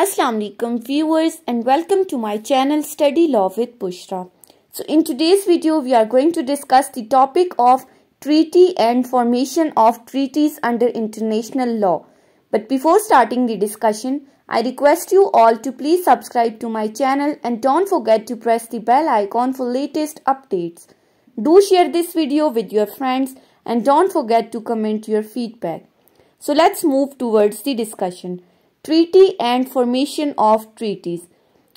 Assalamualaikum alaikum viewers and welcome to my channel Study Law with Pushra. So in today's video we are going to discuss the topic of treaty and formation of treaties under international law. But before starting the discussion, I request you all to please subscribe to my channel and don't forget to press the bell icon for latest updates. Do share this video with your friends and don't forget to comment your feedback. So let's move towards the discussion. treaty and formation of treaties.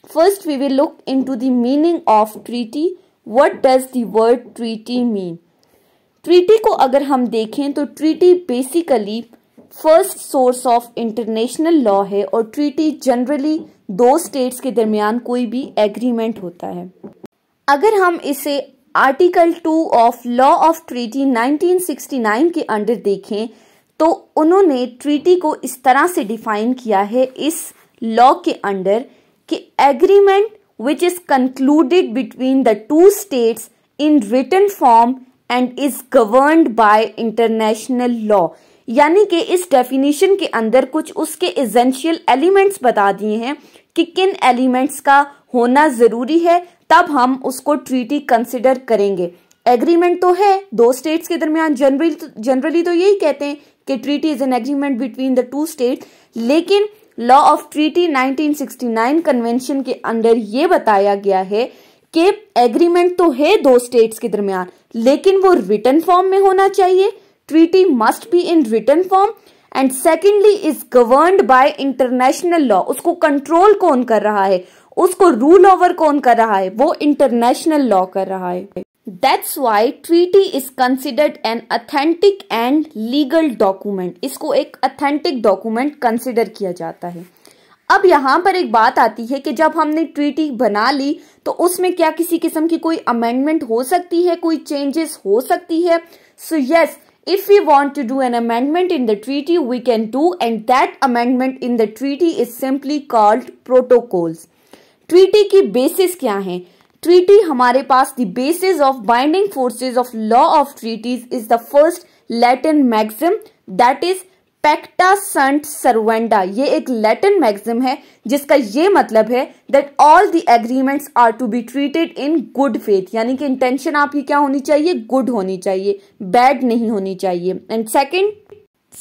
First, we will look into the meaning of treaty. What does the word treaty mean? Treaty को अगर हम देखें तो treaty basically first source of international law है और treaty generally दो states के दरमियान कोई भी एग्रीमेंट होता है अगर हम इसे article two of law of treaty 1969 के अंडर देखें तो उन्होंने ट्रीटी को इस तरह से डिफाइन किया है इस लॉ के अंडर कि agreement which is concluded between the two states in written form and is govern by international law यानी कि इस डेफिनेशन के अंदर कुछ उसके एजेंशियल एलिमेंट्स बता दिए हैं कि किन एलिमेंट्स का होना ज़रूरी है तब हम उसको ट्रीटी कंसिडर करेंगे एग्रीमेंट तो है दो स्टेट्स के दरमियान जनरली जनरली तो यही कहते हैं कि treaty is an agreement between the two state लेकिन लॉ ऑफ ट्रीटी 1969 कन्वेंशन के अंदर ये बताया गया है कि एग्रीमेंट तो है दो स्टेट्स के दरमियान लेकिन वो रिटर्न फॉर्म में होना चाहिए treaty must be in written form and secondly is governed by international law उसको कंट्रोल कौन कर रहा है उसको रूल ओवर कौन कर रहा है वो इंटरनेशनल लॉ कर रहा है that's why treaty is considered an authentic and legal document इसको एक अथेंटिक डॉक्यूमेंट कंसिडर किया जाता है अब यहां पर एक बात आती है कि जब हमने ट्रीटी बना ली तो उसमें क्या किसी किस्म की कोई अमेंडमेंट हो सकती है कोई चेंजेस हो सकती है so yes if you want to do an amendment in the treaty we can do and that amendment in the treaty is simply called protocols treaty की बेसिस क्या है ट्रीटी हमारे पास the basis of binding forces of law of treaties is the first Latin maxim that is pacta sunt servanda ये एक Latin maxim है जिसका ये मतलब है that all the agreements are to be treated in good faith यानी कि intention आपकी क्या होनी चाहिए गुड होनी चाहिए बैड नहीं होनी चाहिए एंड सेकेंड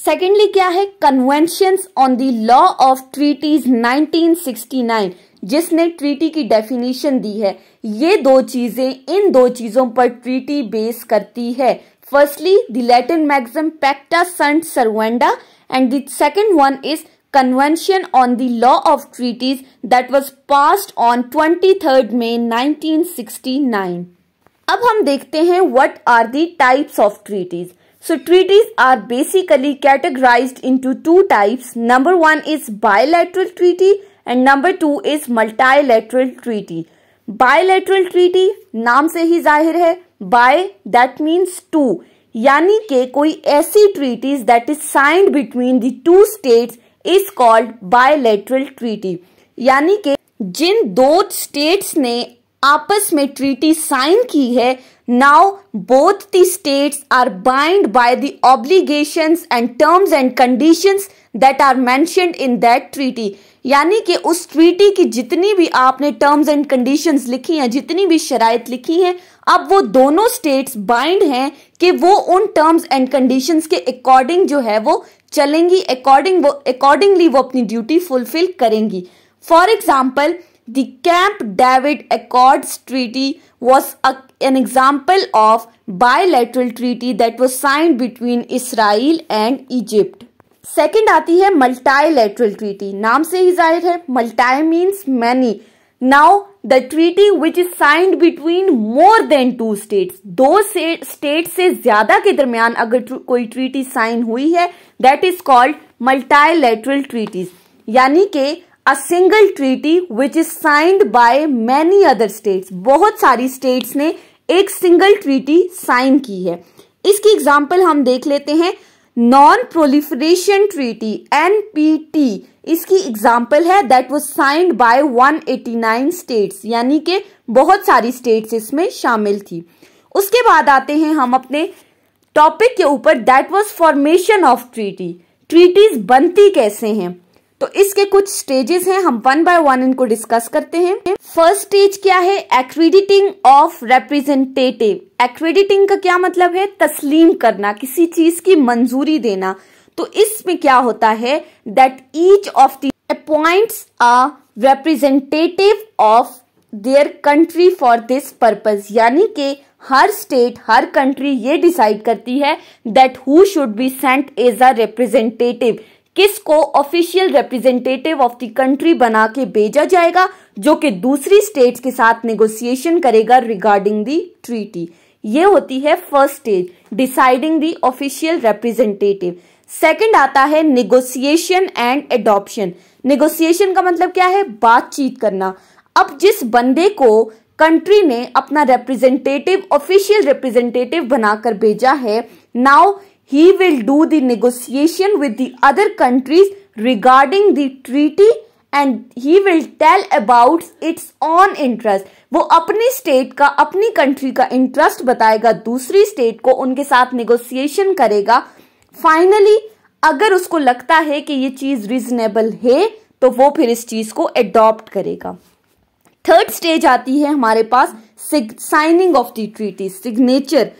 सेकेंडली क्या है convention on the law of treaties 1969 जिसने ट्रीटी की डेफिनेशन दी है ये दो चीजें इन दो चीजों पर ट्रीटी बेस करती है firstly the Latin pacta sunt servanda and the second one is convention on the law of treaties that was pass on twenty third May nineteen अब हम देखते हैं what are the types of treaties so treaties are basically categorise into two types number one is bilateral treaty and number two is multilateral treaty bilateral treaty नाम से ही जाहिर है by that means to यानी के कोई ऐसी treaties that is signed between the two states is called bilateral treaty यानी के जिन दो स्टेट्स ने आपस में ट्रीटी साइन की है now both the states are bind by the obligations and terms and conditions that are mentioned in that treaty यानी कि उस ट्रीटी की जितनी भी आपने टर्म्स एंड कंडीशंस लिखी हैं जितनी भी शरात लिखी हैं अब वो दोनों स्टेट्स बाइंड हैं कि वो उन टर्म्स एंड कंडीशंस के अकॉर्डिंग जो है वो चलेंगी अकॉर्डिंग वो अकॉर्डिंगली वो अपनी ड्यूटी फुलफिल करेंगी for example The Camp David Accords Treaty was a, an example of bilateral treaty that was signed between Israel and Egypt second आती है मल्टाईलैटरल ट्रीटी नाम से ही जाहिर है multi means many now the treaty which is signed between more than two states दो state से ज्यादा के दरमियान अगर कोई ट्रीटी साइन हुई है that is called multilateral treaties यानी के a single treaty which is signed by many other states बहुत सारी स्टेट्स ने एक सिंगल ट्रीटी साइन की है इसकी एग्जाम्पल हम देख लेते हैं non proliferation treaty N P T इसकी एग्जाम्पल है that was signed by 189 states यानी कि बहुत सारी स्टेट्स इसमें शामिल थी उसके बाद आते हैं हम अपने टॉपिक के ऊपर that was formation of treaty treaties बनती कैसे हैं तो इसके कुछ स्टेजेस हैं हम वन बाय वन इनको डिस्कस करते हैं फर्स्ट स्टेज क्या है एक्रेडिटिंग ऑफ रिप्रेजेंटेटिव एक्रेडिटिंग का क्या मतलब है तस्लीम करना किसी चीज की मंजूरी देना तो इसमें क्या होता है that each of the appoints a representative of their country for this purpose यानी कि हर स्टेट हर कंट्री ये डिसाइड करती है that who should be sent as a representative किसको official representative of the country बना के भेजा जाएगा जो कि दूसरी स्टेट के साथ नेगोशिएशन करेगा रिगार्डिंग दी ट्रीटी ये होती है first stage deciding the official representative second आता है नेगोशिएशन एंड एडॉप्शन नेगोशिएशन का मतलब क्या है बातचीत करना अब जिस बंदे को कंट्री ने अपना रिप्रेजेंटेटिव ऑफिशियल रिप्रेजेंटेटिव बनाकर भेजा है now he will do the negotiation with the other countries regarding the treaty and he will tell about its own interest वो अपनी स्टेट का अपनी कंट्री का इंटरेस्ट बताएगा दूसरी स्टेट को उनके साथ निगोसिएशन करेगा फाइनली अगर उसको लगता है कि ये चीज़ रिजनेबल है तो वो फिर इस चीज़ को एडॉप्ट करेगा थर्ड स्टेज आती है हमारे पास signing of the treaty signature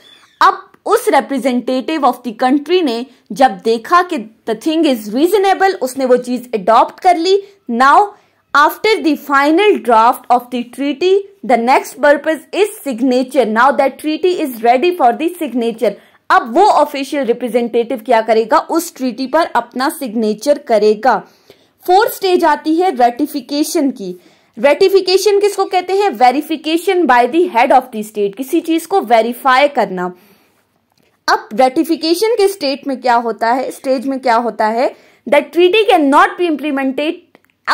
उस रिप्रेजेंटेटिव ऑफ द कंट्री ने जब देखा कि द थिंग इज रीजनेबल उसने वो चीज अडॉप्ट कर ली now after the final draft of the treaty the next purpose is signature now that treaty is ready for the signature अब वो ऑफिशियल रिप्रेजेंटेटिव क्या करेगा उस ट्रीटी पर अपना सिग्नेचर करेगा फोर्थ स्टेज आती है रेटिफिकेशन की रेटिफिकेशन किसको कहते हैं verification by the head of the state किसी चीज को वेरीफाई करना अब रेटिफिकेशन के स्टेट में क्या होता है स्टेज में क्या होता है the treaty can not be implemented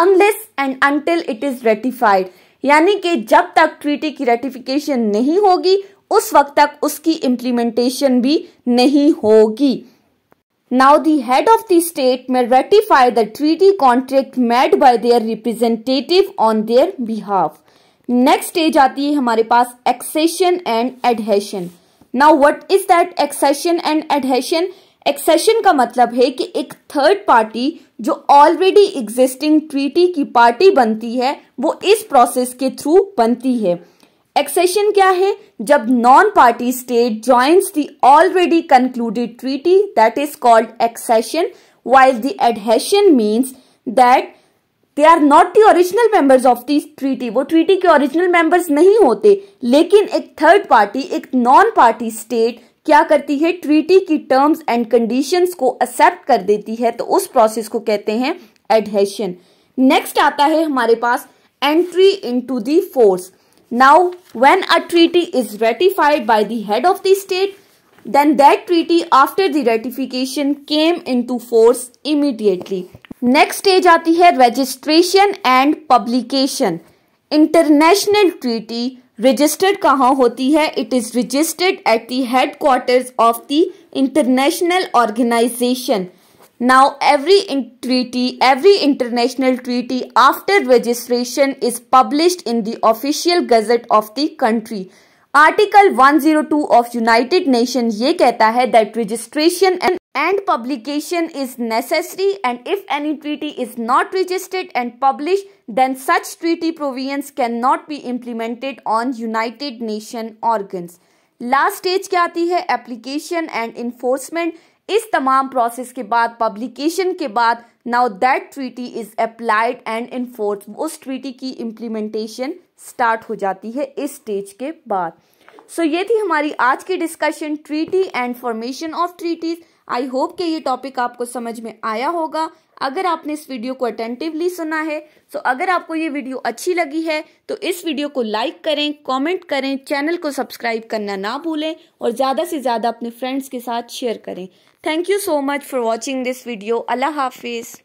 unless and until it is ratified यानी कि जब तक ट्रीटी की रेटिफिकेशन नहीं होगी उस वक्त तक उसकी इम्प्लीमेंटेशन भी नहीं होगी now the head of the state may ratify the treaty contract made by their representative on their behalf next stage आती है हमारे पास accession and adhesion now what is that accession and adhesion accession का मतलब है कि एक third party जो ऑलरेडी एग्जिस्टिंग ट्रीटी की पार्टी बनती है वो इस प्रोसेस के थ्रू बनती है एक्सेशन क्या है जब non party state joins the already concluded treaty that is called accession while the adhesion means that they are not the original members of this treaty वो ट्रीटी के ओरिजिनल मेंबर्स नहीं होते लेकिन एक थर्ड पार्टी एक non party state क्या करती है ट्रीटी की टर्म्स एंड कंडीशंस को एक्सेप्ट कर देती है तो उस प्रोसेस को कहते हैं एडहेशन नेक्स्ट आता है हमारे पास entry into to force now when a treaty is ratified by the head of the state then that treaty after the ratification came into force immediately next stage आती है registration and publication international treaty registered कहाँ होती है it is registered at the headquarters of the international organisation now every treaty every international treaty after registration is publish in the official gazette of the country article 102 of United Nation ये कहता है that registration and and publication is necessary and if any treaty is not registered and published then such treaty provisions cannot be implemented on united nation organs last stage क्या आती है application and enforcement इस तमाम process के बाद publication के बाद now that treaty is applied and enforce उस ट्रीटी की इम्प्लीमेंटेशन स्टार्ट हो जाती है इस स्टेज के बाद सो so, ये थी हमारी आज की discussion treaty and formation of treaties I hope कि ये टॉपिक आपको समझ में आया होगा अगर आपने इस वीडियो को अटेंटिवली सुना है तो अगर आपको ये वीडियो अच्छी लगी है तो इस वीडियो को लाइक करें कमेंट करें चैनल को सब्सक्राइब करना ना भूलें और ज़्यादा से ज़्यादा अपने फ्रेंड्स के साथ शेयर करें thank you so much for watching this video अल्लाह हाफिज़